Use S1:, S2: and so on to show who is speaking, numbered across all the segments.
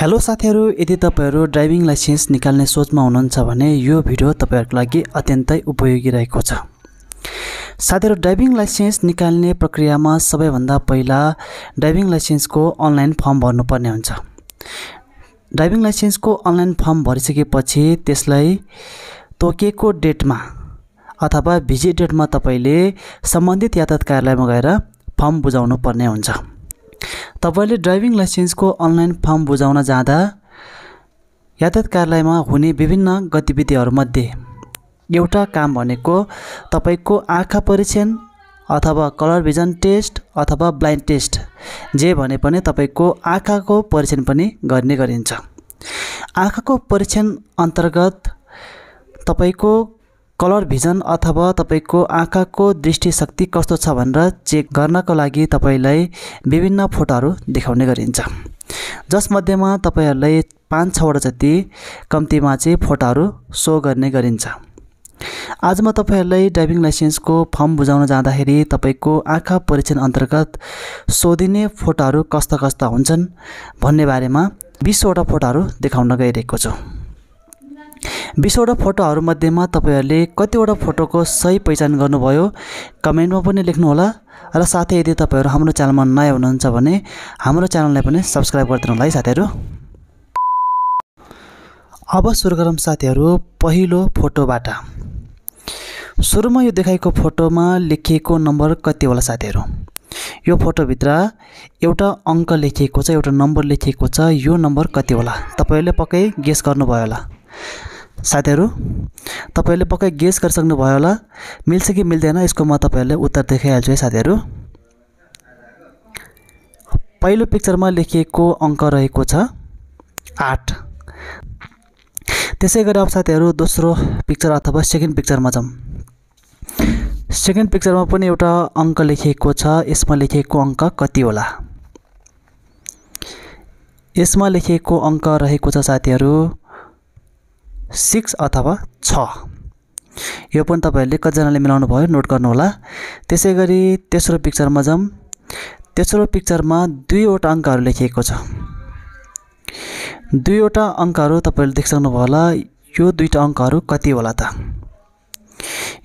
S1: hello साथीहरू यदि तपाईँहरू ड्राइभिङ लाइसेन्स निकाल्ने सोचमा हुनुहुन्छ भने यो भिडियो तपाईँहरूको लागि अत्यन्तै उपयोगी रहेको छ साथीहरू ड्राइभिङ लाइसेन्स निकाल्ने प्रक्रियामा सबैभन्दा पहिला ड्राइभिङ लाइसेन्सको अनलाइन फर्म भर्नुपर्ने हुन्छ ड्राइभिङ लाइसेन्सको अनलाइन फर्म भरिसकेपछि त्यसलाई तोकेको डेटमा अथवा भिजिट डेटमा तपाईँले सम्बन्धित यातायात कार्यालयमा गएर फर्म बुझाउनु पर्ने हुन्छ तपाईँले ड्राइभिङ लाइसेन्सको अनलाइन फर्म बुझाउन जाँदा यातायात कार्यालयमा हुने विभिन्न गतिविधिहरूमध्ये एउटा काम भनेको तपाईँको आँखा परीक्षण अथवा कलर भिजन टेस्ट अथवा ब्लाइन्ड टेस्ट जे भने पनि तपाईँको आँखाको परीक्षण पनि गर्ने गरिन्छ आँखाको परीक्षण अन्तर्गत तपाईँको कलर भिजन अथवा तपाईँको आँखाको दृष्टिशक्ति कस्तो छ भनेर चेक गर्नको लागि तपाईँलाई विभिन्न फोटोहरू देखाउने गरिन्छ जसमध्येमा तपाईँहरूलाई पाँच छवटा जति कम्तीमा चाहिँ फोटोहरू सो गर्ने गरिन्छ आज म तपाईँहरूलाई ड्राइभिङ लाइसेन्सको फर्म बुझाउन जाँदाखेरि तपाईँको आँखा परीक्षण अन्तर्गत सोधिने फोटोहरू कस्ता कस्ता हुन्छन् भन्ने बारेमा बिसवटा फोटोहरू देखाउन गइरहेको छु बिसवटा फोटोहरूमध्येमा तपाईँहरूले कतिवटा फोटोको सही पहिचान गर्नुभयो कमेन्टमा पनि लेख्नुहोला र साथै यदि तपाईँहरू हाम्रो च्यानलमा नयाँ हुनुहुन्छ भने हाम्रो च्यानललाई पनि सब्सक्राइब गरिदिनु होला है साथीहरू अब सुरु गरौँ साथीहरू पहिलो फोटोबाट सुरुमा यो देखाएको फोटोमा लेखिएको नम्बर कति होला साथीहरू यो फोटोभित्र एउटा अङ्क लेखिएको छ एउटा नम्बर लेखिएको छ यो नम्बर कति होला तपाईँहरूले पक्कै गेस गर्नुभयो होला साथीहरू तपाईँहरूले पक्कै गेस गरिसक्नुभयो होला मिल्छ कि मिल्दैन यसको म तपाईँहरूले उत्तर देखाइहाल्छु है साथीहरू पहिलो पिक्चरमा लेखिएको अङ्क रहेको छ आठ त्यसै गरी अब साथीहरू दोस्रो पिक्चर अथवा सेकेन्ड पिक्चरमा जाउँ सेकेन्ड पिक्चरमा पनि एउटा अङ्क लेखिएको छ यसमा लेखिएको अङ्क कति होला यसमा लेखिएको अङ्क रहेको छ साथीहरू सिक्स अथवा छ यो पनि तपाईँहरूले कतिजनाले मिलाउनु भयो नोट गर्नुहोला त्यसै गरी तेस्रो पिक्चरमा जाउँ तेस्रो पिक्चरमा दुईवटा अङ्कहरू लेखिएको छ दुईवटा अङ्कहरू तपाईँले देखिसक्नुभयो होला यो दुईवटा अङ्कहरू कति होला त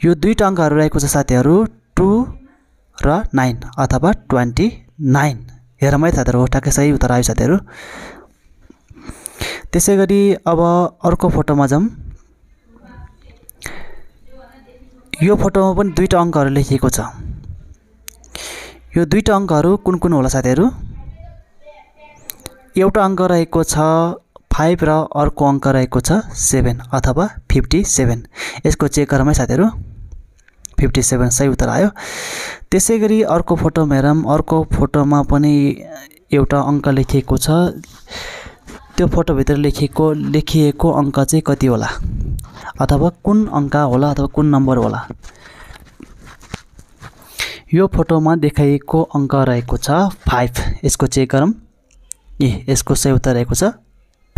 S1: यो दुईवटा अङ्कहरू रहेको छ साथीहरू टु र नाइन अथवा ट्वेन्टी नाइन हेरमै साथीहरू हो ठ्याक्कै सही उत्तर आयो साथीहरू त्यसै गरी अब अर्को फोटोमा जाउँ यो फोटोमा पनि दुईवटा अङ्कहरू लेखिएको छ यो दुईवटा अङ्कहरू कुन कुन होला साथीहरू एउटा अङ्क रहेको छ फाइभ र अर्को अङ्क रहेको छ सेभेन अथवा फिफ्टी सेभेन यसको चेक गरौँ है साथीहरू फिफ्टी सेभेन सही उत्तर आयो त्यसै गरी अर्को फोटोमा हेरौँ अर्को फोटोमा पनि एउटा अङ्क लेखिएको छ त्यो फोटोभित्र लेखिएको लेखिएको अङ्क चाहिँ कति होला अथवा कुन अङ्क होला अथवा कुन नम्बर होला यो फोटोमा देखाइएको अङ्क रहेको छ फाइभ यसको चेक गरौँ ए यसको सही उत्तर रहेको छ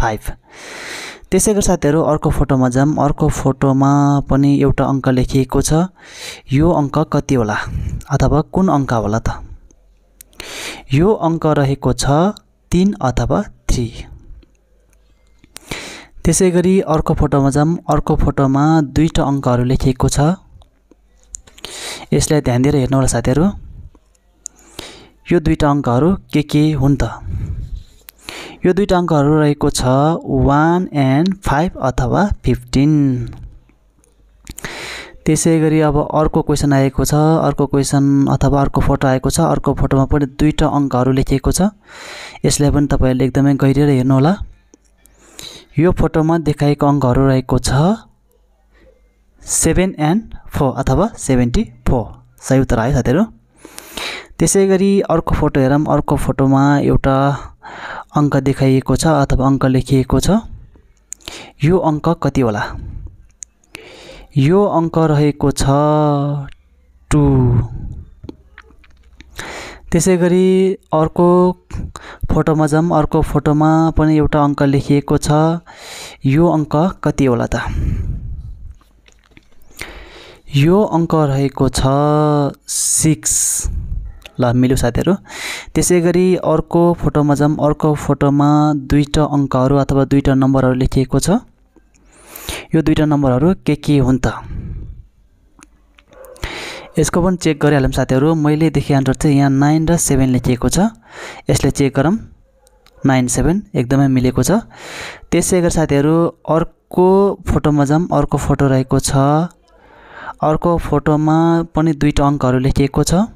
S1: फाइभ त्यसै गरी साथीहरू अर्को फोटोमा जाऊँ अर्को फोटोमा पनि एउटा अङ्क लेखिएको छ यो अङ्क कति होला अथवा कुन अङ्क होला त यो अङ्क रहेको छ तिन अथवा थ्री त्यसै गरी अर्को फोटोमा जाउँ अर्को फोटोमा दुईवटा अङ्कहरू लेखिएको छ यसलाई ध्यान दिएर हेर्नु होला साथीहरू यो दुईवटा अङ्कहरू के के हुन् त यो दुईवटा अङ्कहरू रहेको छ वान एन्ड फाइभ अथवा फिफ्टिन त्यसै गरी अब अर्को क्वेसन आएको छ अर्को क्वेसन अथवा अर्को फोटो आएको छ अर्को फोटोमा पनि दुईवटा अङ्कहरू लेखिएको छ यसलाई पनि तपाईँहरूले एकदमै गहिरिएर हेर्नुहोला यो फोटोमा देखाएको अङ्कहरू रहेको छ सेभेन एन्ड फोर अथवा सेभेन्टी फोर सही उत्तर आयो साथीहरू त्यसै गरी अर्को फोटो हेरौँ अर्को फोटोमा एउटा अङ्क देखाइएको छ अथवा अङ्क लेखिएको छ यो अङ्क कति होला यो अङ्क रहेको छ टु त्यसै गरी अर्को फोटोमा जाउँ अर्को फोटोमा पनि एउटा अङ्क लेखिएको छ यो अङ्क कति होला त यो अङ्क रहेको छ सिक्स ल मिल्यो साथीहरू त्यसै गरी अर्को फोटोमा जाउँ अर्को फोटोमा दुईवटा अङ्कहरू अथवा दुईवटा नम्बरहरू लेखिएको छ यो दुईवटा नम्बरहरू के के हुन् त यसको पनि चेक गरिहालौँ साथीहरू मैले देखेँ आन्सर चाहिँ यहाँ नाइन र सेभेन लेखिएको छ यसले चेक गरौँ नाइन सेभेन एकदमै मिलेको छ त्यसै गरी साथीहरू अर्को फोटोमा जाऊँ अर्को फोटो रहेको छ अर्को फोटोमा पनि दुईवटा अङ्कहरू लेखिएको छ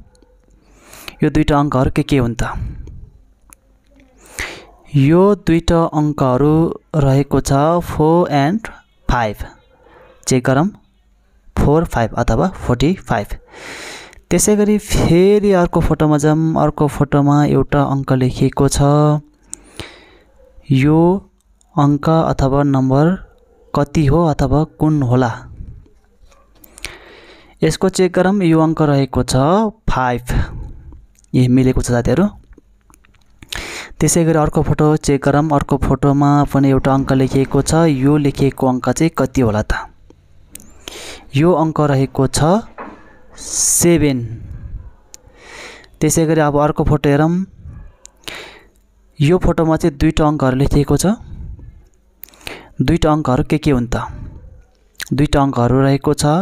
S1: यो दुईवटा अङ्कहरू के के हुन् त यो दुईवटा अङ्कहरू रहेको छ फोर एन्ड फाइभ चेक गरौँ फोर फाइभ अथवा फोर्टी फाइभ त्यसै गरी फेरि अर्को फोटोमा जाऊँ अर्को फोटोमा एउटा अङ्क लेखिएको छ यो अङ्क अथवा नम्बर कति हो अथवा कुन होला यसको चेक गरौँ यो अङ्क रहेको छ फाइभ ए मिलेको छ साथीहरू त्यसै गरी अर्को फोटो चेक गरौँ अर्को फोटोमा पनि एउटा अङ्क लेखिएको छ यो लेखिएको अङ्क चाहिँ कति होला त यो अङ्क रहेको छ सेभेन त्यसै गरी अब अर्को फोटो हेरौँ यो फोटोमा चाहिँ दुईवटा अङ्कहरू लेखिएको छ दुईवटा अङ्कहरू के के हुन् त दुईवटा अङ्कहरू रहेको छ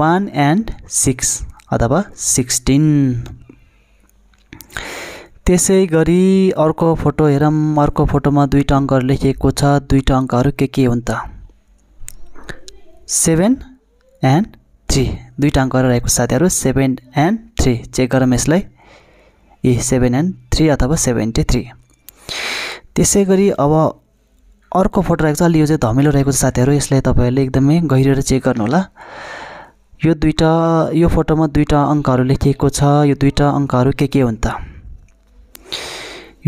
S1: वान एन्ड सिक्स अथवा सिक्सटिन त्यसै गरी अर्को फोटो हेरौँ अर्को फोटोमा दुईवटा अङ्कहरू लेखिएको छ दुईवटा अङ्कहरू के के हुन् त सेभेन एन्ड थ्री दुईवटा अङ्कहरू रहेको साथीहरू सेभेन एन्ड थ्री चेक गरौँ यसलाई ए सेभेन एन्ड थ्री अथवा सेभेन्टी थ्री त्यसै गरी अब अर्को फोटो रहेको छ अलि यो चाहिँ धमिलो रहेको छ साथीहरू यसलाई तपाईँहरूले एकदमै गहिरो चेक गर्नुहोला यो दुईवटा यो फोटोमा दुईवटा अङ्कहरू लेखिएको छ यो दुईवटा अङ्कहरू के के हुन् त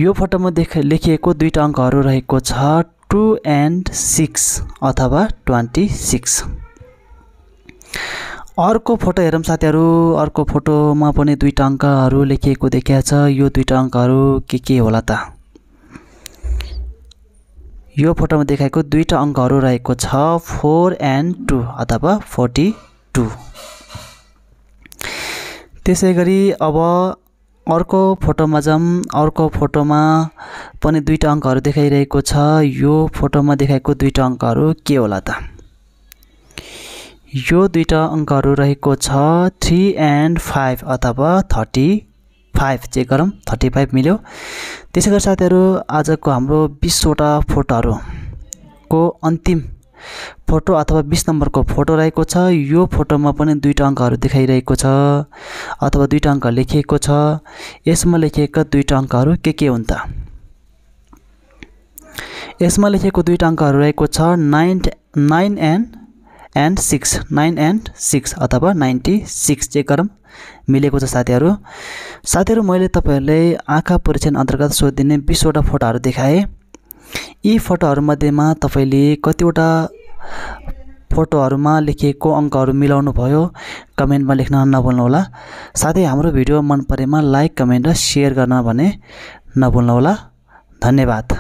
S1: यो फोटोमा देख लेखिएको दुईवटा अङ्कहरू रहेको छ टु एन्ड सिक्स अथवा ट्वेन्टी सिक्स अर्को फोटो हेरौँ साथीहरू अर्को फोटोमा पनि दुईवटा अङ्कहरू लेखिएको देखिया छ यो दुईवटा अङ्कहरू के के होला त यो फोटोमा देखाएको दुईवटा अङ्कहरू रहेको छ फोर एन्ड टु अथवा फोर्टी टू त्यसै गरी अब अर्को फोटोमा जाउँ अर्को फोटोमा पनि दुईवटा अङ्कहरू देखाइरहेको छ यो फोटोमा देखाएको दुईवटा अङ्कहरू के होला त यो दुईवटा अङ्कहरू रहेको छ थ्री एन्ड फाइभ अथवा थर्टी फाइभ चेक गरौँ थर्टी फाइभ मिल्यो त्यसै गरी साथीहरू आजको हाम्रो बिसवटा फोटोहरूको अन्तिम फोटो अथवा बिस नम्बरको फोटो रहेको छ यो फोटोमा पनि दुईवटा अङ्कहरू देखाइरहेको छ अथवा दुईवटा अङ्क लेखिएको छ यसमा लेखिएका दुईवटा अङ्कहरू के के हुन् त यसमा लेखिएको दुईवटा अङ्कहरू रहेको छ nine nine and and six nine and six अथवा नाइन्टी सिक्स चेक गरौँ मिलेको छ साथीहरू साथीहरू मैले तपाईँहरूले आँखा परीक्षण अन्तर्गत सोधिदिने बिसवटा फोटोहरू देखाएँ यी फोटोहरूमध्येमा तपाईँले कतिवटा फोटोहरूमा लेखिएको अङ्कहरू मिलाउनु भयो कमेन्टमा लेख्न नभुल्नुहोला साथै हाम्रो भिडियो मन परेमा लाइक कमेन्ट र सेयर गर्न भने नभुल्नुहोला धन्यवाद